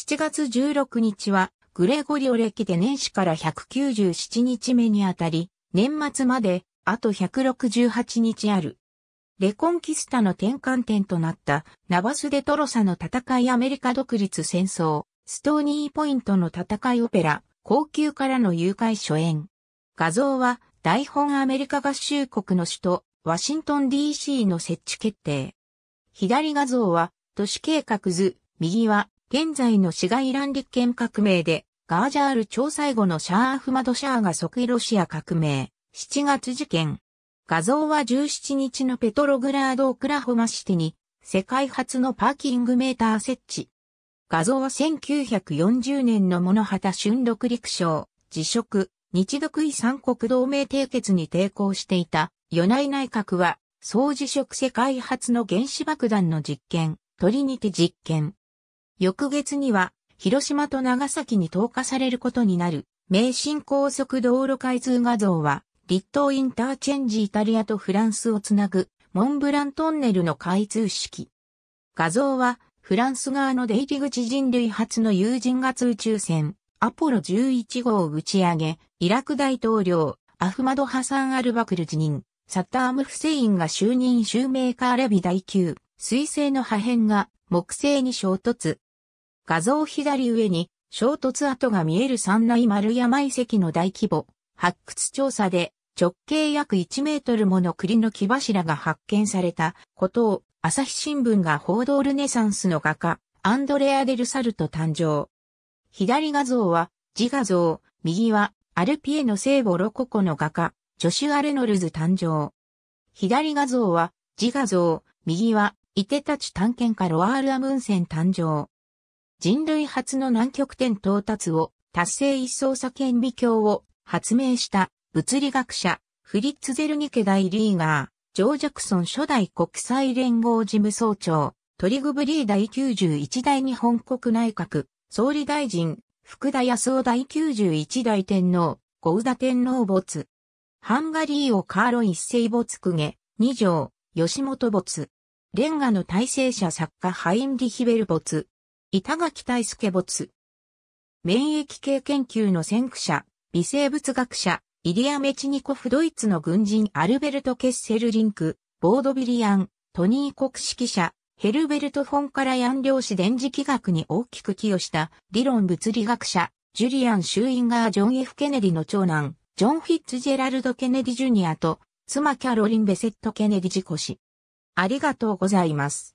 7月16日は、グレゴリオ歴で年始から197日目にあたり、年末まで、あと168日ある。レコンキスタの転換点となったナバス・デ・トロサの戦いアメリカ独立戦争、ストーニーポイントの戦いオペラ、高級からの誘拐初演。画像は台本アメリカ合衆国の首都ワシントン DC の設置決定。左画像は都市計画図、右は現在の市ガイラン立憲革命で、ガージャール朝最後のシャー・アフマド・シャーが即位ロシア革命、7月事件。画像は17日のペトログラード・オクラホマシティに、世界初のパーキングメーター設置。画像は1940年の物旗春六陸賞、辞職、日独位三国同盟締結に抵抗していた、与内内閣は、総辞職世界初の原子爆弾の実験、トリニティ実験、翌月には、広島と長崎に投下されることになる、名神高速道路開通画像は、立東インターチェンジイタリアとフランスをつなぐ、モンブラントンネルの開通式。画像は、フランス側の出入り口人類初の有人型宇宙船、アポロ11号を打ち上げ、イラク大統領、アフマド・ハサン・アルバクル辞任、サッターム・フセインが就任襲名カーレビ第9、彗星の破片が木星に衝突。画像左上に衝突跡が見える三内丸山遺跡の大規模発掘調査で直径約1メートルもの栗の木柱が発見されたことを朝日新聞が報道ルネサンスの画家アンドレア・デル・サルト誕生。左画像は自画像、右はアルピエの聖母ロココの画家ジョシュア・レノルズ誕生。左画像は自画像、右は、イテたち探検家ロアール・アムンセン誕生。人類初の南極点到達を達成一層査顕微鏡を発明した物理学者フリッツ・ゼルニケ大リーガー、ジョー・ジャクソン初代国際連合事務総長、トリグブリー第91代日本国内閣、総理大臣、福田康夫第91代天皇、ゴウダ天皇没。ハンガリーをカーロ一世没公家、二条、吉本没。レンガの体制者作家ハインリヒベル没。板垣大輔没。免疫系研究の先駆者、微生物学者、イリア・メチニコフドイツの軍人アルベルト・ケッセルリンク、ボードビリアン、トニー国式者、ヘルベルト・フォンカラヤン量子電磁気学に大きく寄与した理論物理学者、ジュリアン・シューインガー・ジョン・ F・ ケネディの長男、ジョン・フィッツジェラルド・ケネディ・ジュニアと、妻キャロリン・ベセット・ケネディ事故死。ありがとうございます。